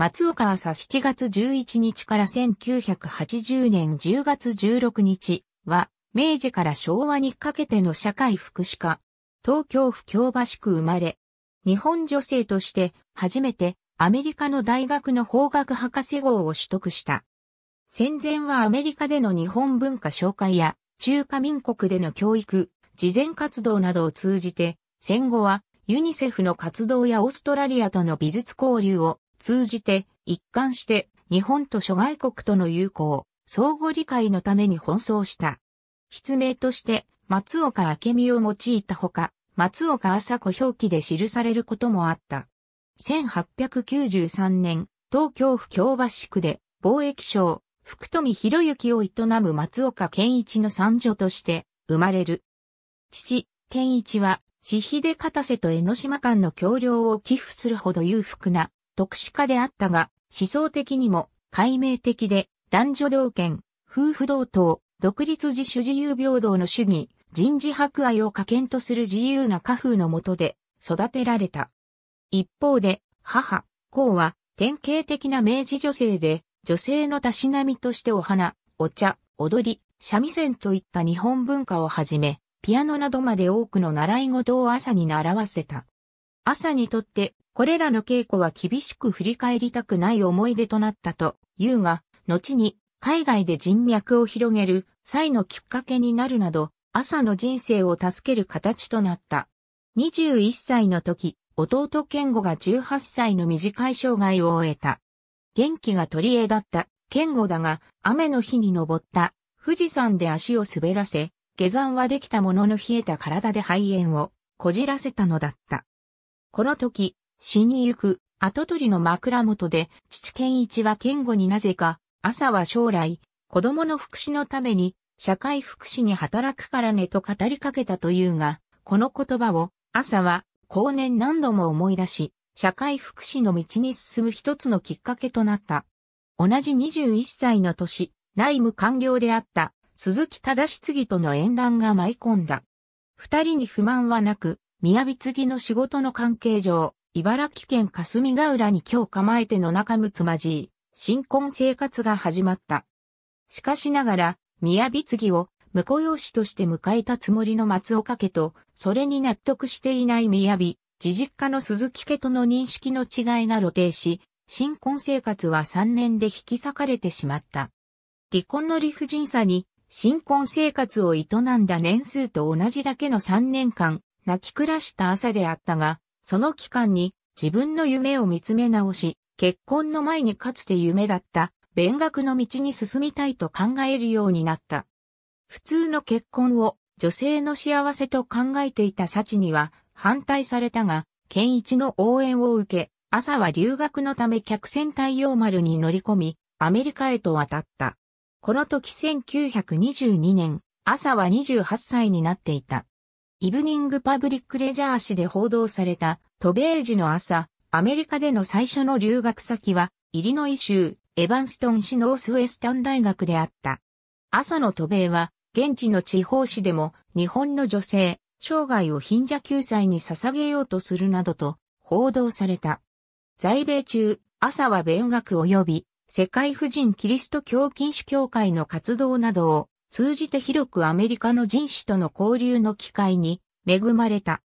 松岡朝7月11日から1980年10月16日は、明治から昭和にかけての社会福祉家、東京府京橋区生まれ、日本女性として初めてアメリカの大学の法学博士号を取得した。戦前はアメリカでの日本文化紹介や中華民国での教育、事前活動などを通じて、戦後はユニセフの活動やオーストラリアとの美術交流を通じて一貫して日本と諸外国との友好、相互理解のために奔走した。筆名として松岡明美を用いたほか、松岡朝子表記で記されることもあった。1893年、東京府京橋区で貿易商、福富博之を営む松岡健一の三女として生まれる。父、健一は、私費で片瀬と江ノ島間の橋梁を寄付するほど裕福な特殊化であったが、思想的にも、解明的で、男女同権、夫婦同等、独立自主自由平等の主義、人事博愛を可見とする自由な家風の下で育てられた。一方で、母、公は典型的な明治女性で、女性のたしなみとしてお花、お茶、踊り、三味線といった日本文化をはじめ、ピアノなどまで多くの習い事を朝に習わせた。朝にとってこれらの稽古は厳しく振り返りたくない思い出となったというが、後に海外で人脈を広げる際のきっかけになるなど、朝の人生を助ける形となった。21歳の時、弟健吾が18歳の短い生涯を終えた。元気が取り柄だった健吾だが、雨の日に登った富士山で足を滑らせ、下山はできたものの冷えた体で肺炎をこじらせたのだった。この時、死にゆく、後取りの枕元で、父健一は健吾になぜか、朝は将来、子供の福祉のために、社会福祉に働くからねと語りかけたというが、この言葉を、朝は、後年何度も思い出し、社会福祉の道に進む一つのきっかけとなった。同じ21歳の年、内務官僚であった鈴木忠次との縁談が舞い込んだ。二人に不満はなく、宮び継ぎの仕事の関係上、茨城県霞ヶ浦に今日構えてのむつまじい、新婚生活が始まった。しかしながら、宮び継ぎを婿養子として迎えたつもりの松岡家と、それに納得していない宮び、自実家の鈴木家との認識の違いが露呈し、新婚生活は3年で引き裂かれてしまった。離婚の理不尽さに、新婚生活を営んだ年数と同じだけの3年間、泣き暮らした朝であったが、その期間に自分の夢を見つめ直し、結婚の前にかつて夢だった勉学の道に進みたいと考えるようになった。普通の結婚を女性の幸せと考えていた幸には反対されたが、健一の応援を受け、朝は留学のため客船太陽丸に乗り込み、アメリカへと渡った。この時1922年、朝は28歳になっていた。イブニングパブリックレジャー誌で報道された渡米時の朝、アメリカでの最初の留学先は、イリノイ州、エヴァンストン市ノースウェスタン大学であった。朝の渡米は、現地の地方紙でも、日本の女性、生涯を貧者救済に捧げようとするなどと、報道された。在米中、朝は勉学及び、世界婦人キリスト教禁止協会の活動などを通じて広くアメリカの人種との交流の機会に恵まれた。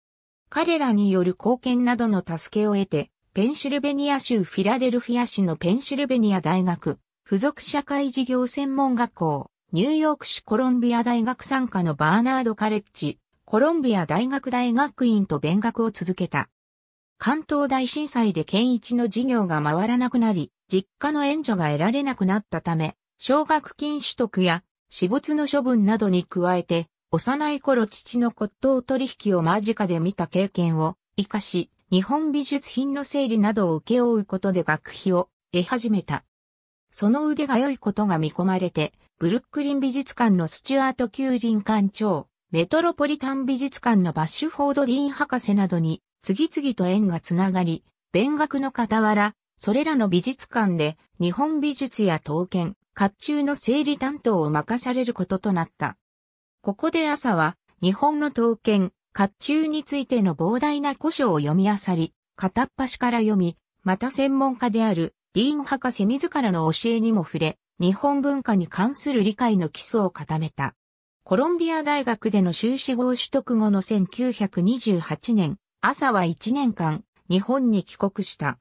彼らによる貢献などの助けを得て、ペンシルベニア州フィラデルフィア市のペンシルベニア大学、付属社会事業専門学校、ニューヨーク市コロンビア大学参加のバーナードカレッジ、コロンビア大学大学院と勉学を続けた。関東大震災で県一の事業が回らなくなり、実家の援助が得られなくなったため、奨学金取得や死没の処分などに加えて、幼い頃父の骨董取引を間近で見た経験を活かし、日本美術品の整理などを請け負うことで学費を得始めた。その腕が良いことが見込まれて、ブルックリン美術館のスチュアート・キューリン館長、メトロポリタン美術館のバッシュフォード・ディーン博士などに、次々と縁がつながり、勉学の傍ら、それらの美術館で日本美術や刀剣、甲冑の整理担当を任されることとなった。ここで朝は、日本の刀剣、甲冑についての膨大な古書を読み漁り、片っ端から読み、また専門家である、ディーン博士自らの教えにも触れ、日本文化に関する理解の基礎を固めた。コロンビア大学での修士号取得後の1928年、朝は1年間、日本に帰国した。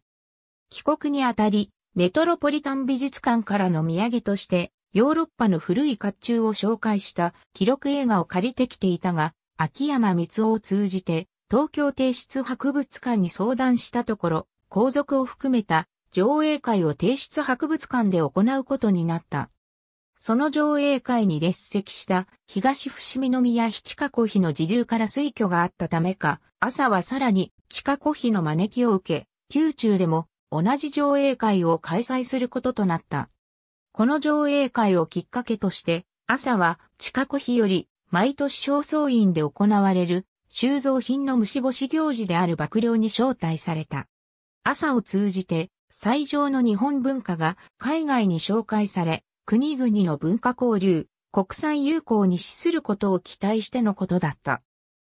帰国にあたり、メトロポリタン美術館からの土産として、ヨーロッパの古い甲冑を紹介した記録映画を借りてきていたが、秋山光夫を通じて、東京帝室博物館に相談したところ、皇族を含めた上映会を帝室博物館で行うことになった。その上映会に列席した東伏見宮七加古妃の自重から推挙があったためか、朝はさらに地下古妃の招きを受け、宮中でも同じ上映会を開催することとなった。この上映会をきっかけとして、朝は、近子日より、毎年正倉院で行われる、収蔵品の虫干し行事である幕僚に招待された。朝を通じて、最上の日本文化が海外に紹介され、国々の文化交流、国際友好に資することを期待してのことだった。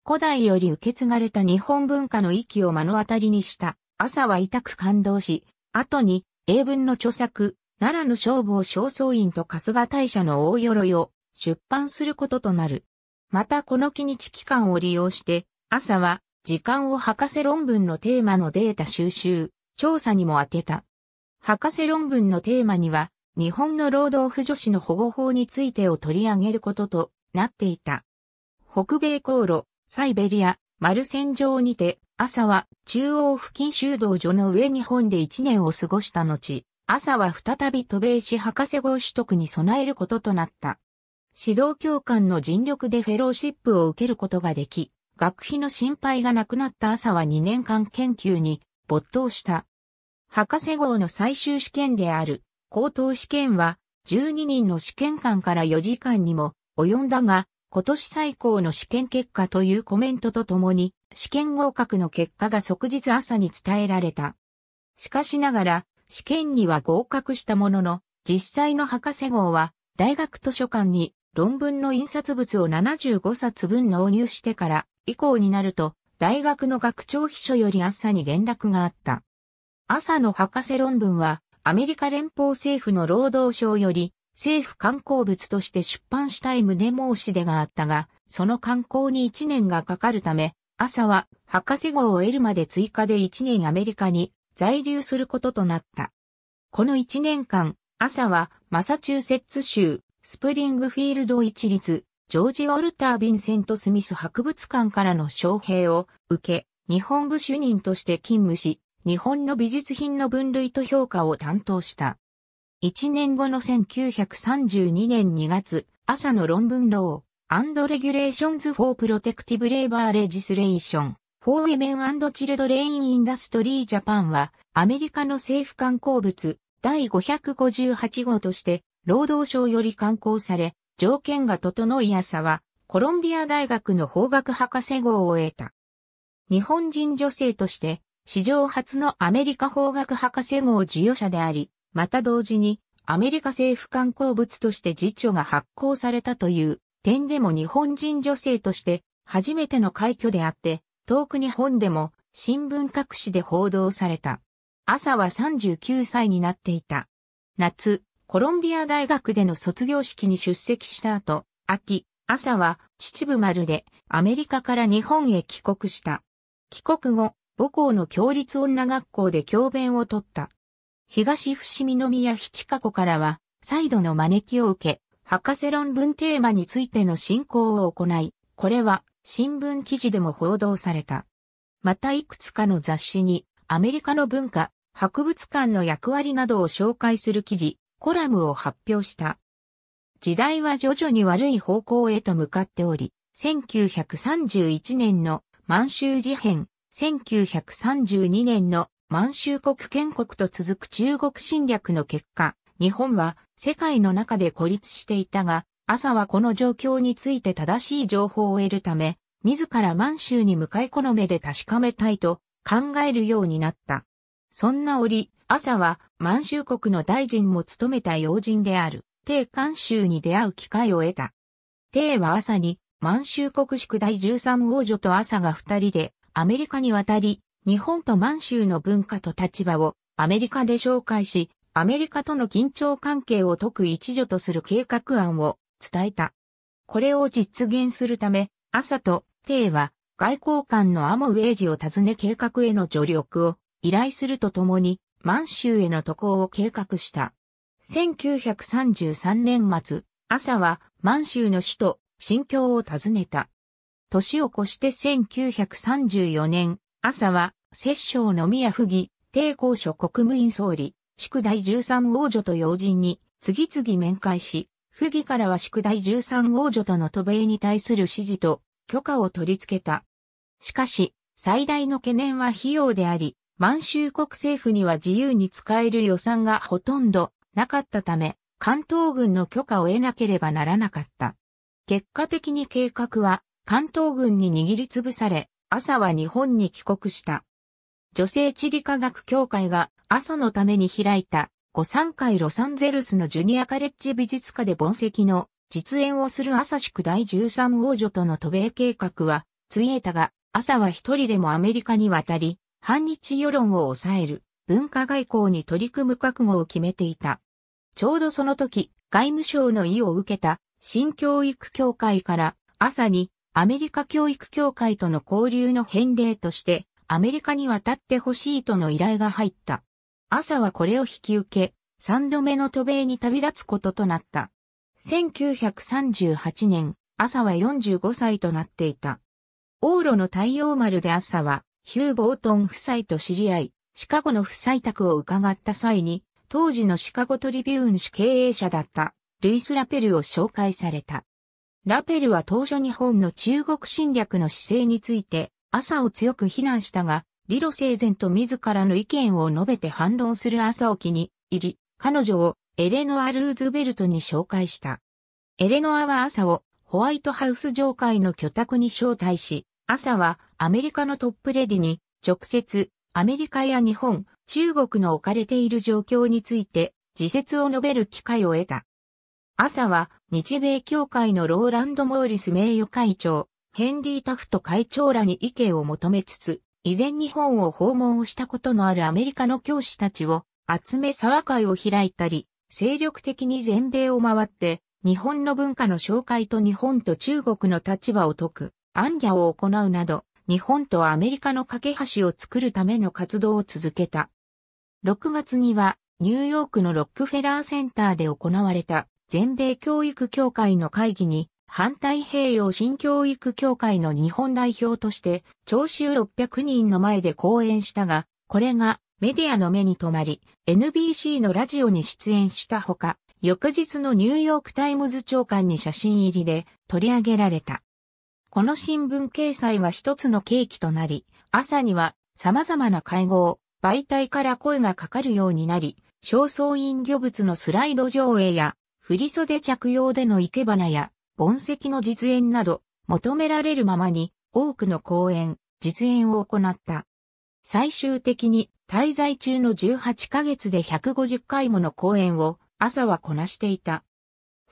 古代より受け継がれた日本文化の域を目の当たりにした朝は痛く感動し、後に英文の著作、奈良の消防正倉院と春日大社の大鎧を出版することとなる。またこの期日期間を利用して、朝は時間を博士論文のテーマのデータ収集、調査にも当てた。博士論文のテーマには、日本の労働婦女子の保護法についてを取り上げることとなっていた。北米航路、サイベリア、マルセン上にて、朝は中央付近修道所の上日本で一年を過ごした後、朝は再び渡米し博士号取得に備えることとなった。指導教官の尽力でフェローシップを受けることができ、学費の心配がなくなった朝は2年間研究に没頭した。博士号の最終試験である高等試験は12人の試験官から4時間にも及んだが、今年最高の試験結果というコメントとともに、試験合格の結果が即日朝に伝えられた。しかしながら、試験には合格したものの、実際の博士号は、大学図書館に論文の印刷物を75冊分納入してから、以降になると、大学の学長秘書より朝に連絡があった。朝の博士論文は、アメリカ連邦政府の労働省より、政府刊行物として出版したい旨申し出があったが、その刊行に1年がかかるため、朝は博士号を得るまで追加で1年アメリカに在留することとなった。この1年間、朝はマサチューセッツ州スプリングフィールド一律ジョージ・ウォルター・ヴィンセント・スミス博物館からの招聘を受け、日本部主任として勤務し、日本の美術品の分類と評価を担当した。1年後の1932年2月、朝の論文ロー。and Regulations for Protective Labor Legislation for Women and Children in Industry Japan はアメリカの政府観光物第558号として労働省より刊行され条件が整い朝はコロンビア大学の法学博士号を得た。日本人女性として史上初のアメリカ法学博士号授与者であり、また同時にアメリカ政府観光物として辞書が発行されたという点でも日本人女性として初めての快挙であって、遠く日本でも新聞各紙で報道された。朝は39歳になっていた。夏、コロンビア大学での卒業式に出席した後、秋、朝は秩父丸でアメリカから日本へ帰国した。帰国後、母校の共立女学校で教鞭を取った。東伏見宮七加子からは、再度の招きを受け、博士論文テーマについての進行を行い、これは新聞記事でも報道された。またいくつかの雑誌にアメリカの文化、博物館の役割などを紹介する記事、コラムを発表した。時代は徐々に悪い方向へと向かっており、1931年の満州事変、1932年の満州国建国と続く中国侵略の結果、日本は世界の中で孤立していたが、朝はこの状況について正しい情報を得るため、自ら満州に向かいこの目で確かめたいと考えるようになった。そんな折、朝は満州国の大臣も務めた要人である、帝関州に出会う機会を得た。帝は朝に満州国宿第13王女と朝が二人でアメリカに渡り、日本と満州の文化と立場をアメリカで紹介し、アメリカとの緊張関係を解く一助とする計画案を伝えた。これを実現するため、朝と帝は外交官のアモウェイジを訪ね計画への助力を依頼するとともに、満州への渡航を計画した。1933年末、朝は満州の首都、新京を訪ねた。年を越して1934年、朝は、摂政の宮府議、帝公所国務院総理、宿題13王女と要人に次々面会し、不義からは宿題13王女との渡米に対する指示と許可を取り付けた。しかし、最大の懸念は費用であり、満州国政府には自由に使える予算がほとんどなかったため、関東軍の許可を得なければならなかった。結果的に計画は関東軍に握りつぶされ、朝は日本に帰国した。女性地理科学協会が朝のために開いた、五3回ロサンゼルスのジュニアカレッジ美術科で盆石の実演をする朝宿第13王女との渡米計画は、ツイエタが朝は一人でもアメリカに渡り、反日世論を抑える文化外交に取り組む覚悟を決めていた。ちょうどその時、外務省の意を受けた新教育協会から朝にアメリカ教育協会との交流の返礼としてアメリカに渡ってほしいとの依頼が入った。朝はこれを引き受け、三度目の渡米に旅立つこととなった。1938年、朝は45歳となっていた。往路の太陽丸で朝は、ヒュー・ボートン夫妻と知り合い、シカゴの夫妻宅を伺った際に、当時のシカゴトリビューン氏経営者だった、ルイス・ラペルを紹介された。ラペルは当初日本の中国侵略の姿勢について、朝を強く非難したが、理路整然と自らの意見を述べて反論する朝起に入り、彼女をエレノア・ルーズベルトに紹介した。エレノアは朝をホワイトハウス上会の居宅に招待し、朝はアメリカのトップレディに直接アメリカや日本、中国の置かれている状況について自説を述べる機会を得た。朝は日米協会のローランド・モーリス名誉会長、ヘンリー・タフト会長らに意見を求めつつ、以前日本を訪問をしたことのあるアメリカの教師たちを集め沢会を開いたり、精力的に全米を回って、日本の文化の紹介と日本と中国の立場を解く、アンギャを行うなど、日本とアメリカの架け橋を作るための活動を続けた。6月には、ニューヨークのロックフェラーセンターで行われた全米教育協会の会議に反太平洋新教育協会の日本代表として、聴衆600人の前で講演したが、これがメディアの目に留まり、NBC のラジオに出演したほか、翌日のニューヨークタイムズ長官に写真入りで取り上げられた。この新聞掲載は一つの契機となり、朝には様々な会合、媒体から声がかかるようになり、焦燥陰魚物のスライド上映や、振袖着用での生け花や、盆石の実演など、求められるままに多くの講演、実演を行った。最終的に滞在中の18ヶ月で150回もの講演を朝はこなしていた。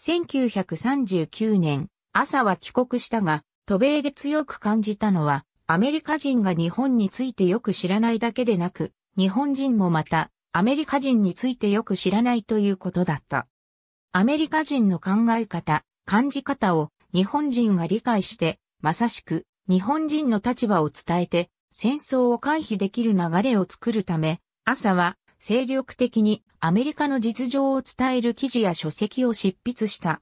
1939年、朝は帰国したが、渡米で強く感じたのは、アメリカ人が日本についてよく知らないだけでなく、日本人もまた、アメリカ人についてよく知らないということだった。アメリカ人の考え方、感じ方を日本人が理解して、まさしく日本人の立場を伝えて戦争を回避できる流れを作るため、朝は精力的にアメリカの実情を伝える記事や書籍を執筆した。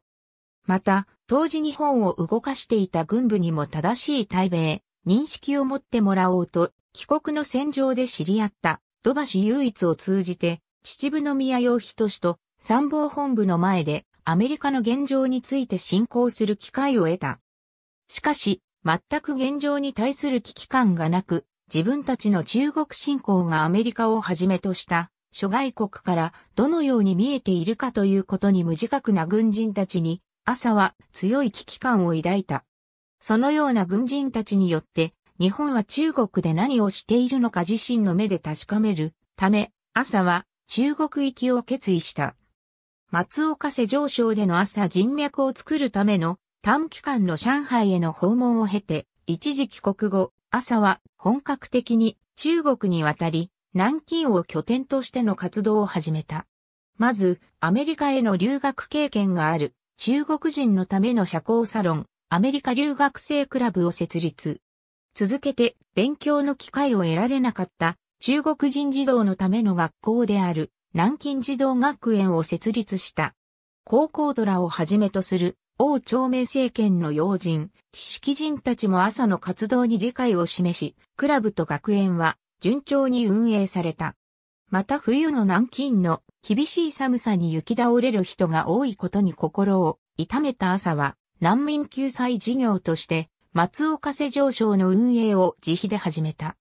また、当時日本を動かしていた軍部にも正しい対米、認識を持ってもらおうと、帰国の戦場で知り合った土橋唯一を通じて、秩父宮洋人氏と参謀本部の前でアメリカの現状について進行する機会を得た。しかし、全く現状に対する危機感がなく、自分たちの中国侵攻がアメリカをはじめとした諸外国からどのように見えているかということに無自覚な軍人たちに、朝は強い危機感を抱いた。そのような軍人たちによって、日本は中国で何をしているのか自身の目で確かめるため、朝は中国行きを決意した。松岡瀬上昇での朝人脈を作るための短期間の上海への訪問を経て、一時帰国後、朝は本格的に中国に渡り、南京を拠点としての活動を始めた。まず、アメリカへの留学経験がある、中国人のための社交サロン、アメリカ留学生クラブを設立。続けて、勉強の機会を得られなかった、中国人児童のための学校である、南京児童学園を設立した。高校ドラをはじめとする王朝明政権の要人、知識人たちも朝の活動に理解を示し、クラブと学園は順調に運営された。また冬の南京の厳しい寒さに雪倒れる人が多いことに心を痛めた朝は難民救済事業として松岡瀬上昇の運営を自費で始めた。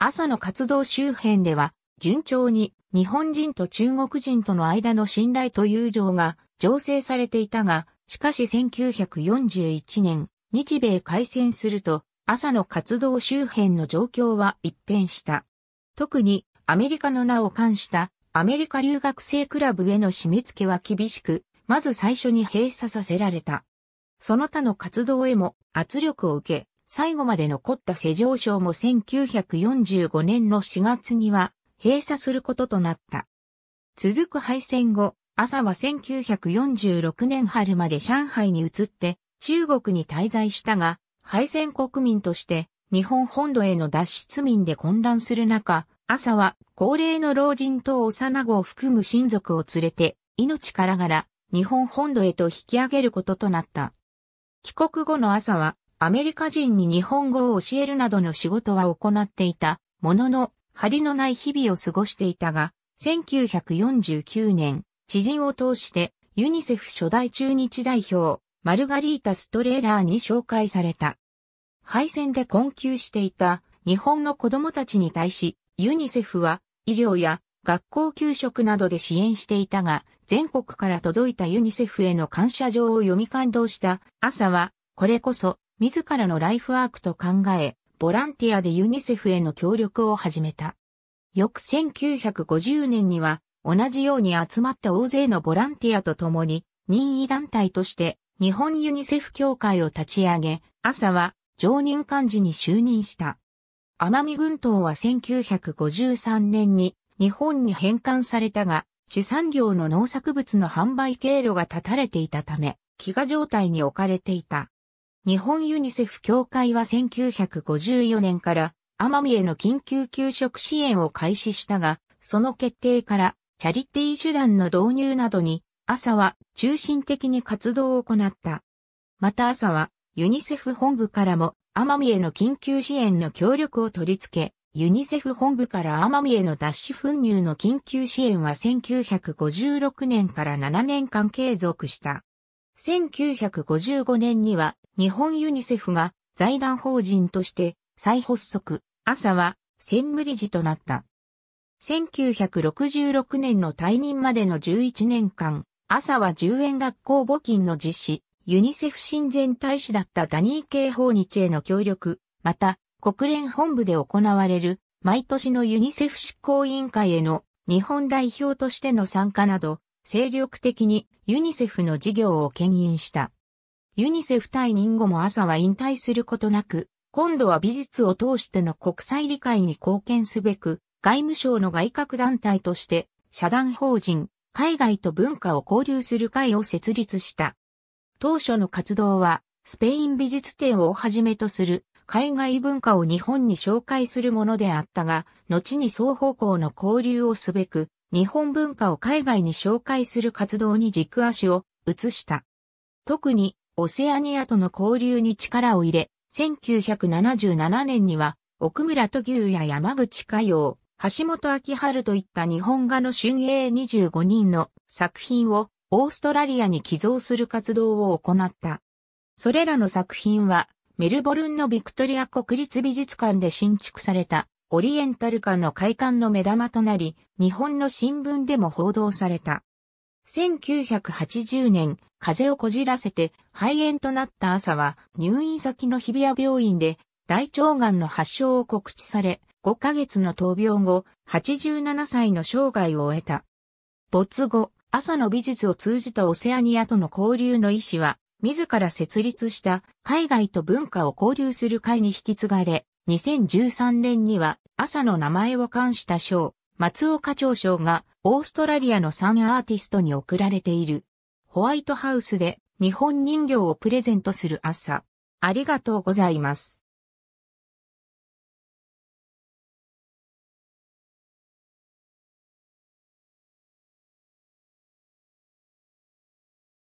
朝の活動周辺では順調に日本人と中国人との間の信頼と友情が醸成されていたが、しかし1941年、日米開戦すると、朝の活動周辺の状況は一変した。特に、アメリカの名を冠したアメリカ留学生クラブへの締め付けは厳しく、まず最初に閉鎖させられた。その他の活動へも圧力を受け、最後まで残った世上賞も1945年の4月には閉鎖することとなった。続く敗戦後、朝は1946年春まで上海に移って中国に滞在したが、敗戦国民として日本本土への脱出民で混乱する中、朝は高齢の老人と幼子を含む親族を連れて命からがら日本本土へと引き上げることとなった。帰国後の朝はアメリカ人に日本語を教えるなどの仕事は行っていたものの張りのない日々を過ごしていたが、1949年、知人を通してユニセフ初代中日代表、マルガリータ・ストレーラーに紹介された。敗戦で困窮していた日本の子供たちに対し、ユニセフは医療や学校給食などで支援していたが、全国から届いたユニセフへの感謝状を読み感動した朝は、これこそ自らのライフワークと考え、ボランティアでユニセフへの協力を始めた。翌1950年には、同じように集まった大勢のボランティアと共に、任意団体として、日本ユニセフ協会を立ち上げ、朝は常任幹事に就任した。奄美群島は1953年に日本に返還されたが、主産業の農作物の販売経路が断たれていたため、飢餓状態に置かれていた。日本ユニセフ協会は1954年からマミへの緊急給食支援を開始したが、その決定からチャリティー手段の導入などに、朝は中心的に活動を行った。また朝はユニセフ本部からもマミへの緊急支援の協力を取り付け、ユニセフ本部からマミへの脱脂粉乳の緊急支援は1956年から7年間継続した。1955年には日本ユニセフが財団法人として再発足、朝は専務理事となった。1966年の退任までの11年間、朝は10円学校募金の実施、ユニセフ親善大使だったダニー・ケイ・日への協力、また、国連本部で行われる、毎年のユニセフ執行委員会への日本代表としての参加など、精力的にユニセフの事業を牽引した。ユニセフ退任後も朝は引退することなく、今度は美術を通しての国際理解に貢献すべく、外務省の外郭団体として、社団法人、海外と文化を交流する会を設立した。当初の活動は、スペイン美術展をはじめとする海外文化を日本に紹介するものであったが、後に双方向の交流をすべく、日本文化を海外に紹介する活動に軸足を移した。特にオセアニアとの交流に力を入れ、1977年には、奥村と牛や山口佳洋、橋本明春といった日本画の春英25人の作品をオーストラリアに寄贈する活動を行った。それらの作品は、メルボルンのビクトリア国立美術館で新築されたオリエンタル館の開館の目玉となり、日本の新聞でも報道された。1980年、風邪をこじらせて肺炎となった朝は入院先の日比谷病院で大腸がんの発症を告知され、5ヶ月の闘病後、87歳の生涯を終えた。没後、朝の美術を通じたオセアニアとの交流の意思は、自ら設立した海外と文化を交流する会に引き継がれ、2013年には朝の名前を冠した賞、松岡長賞がオーストラリアの3アーティストに贈られている。ホワイトハウスで日本人形をプレゼントする朝。ありがとうございます。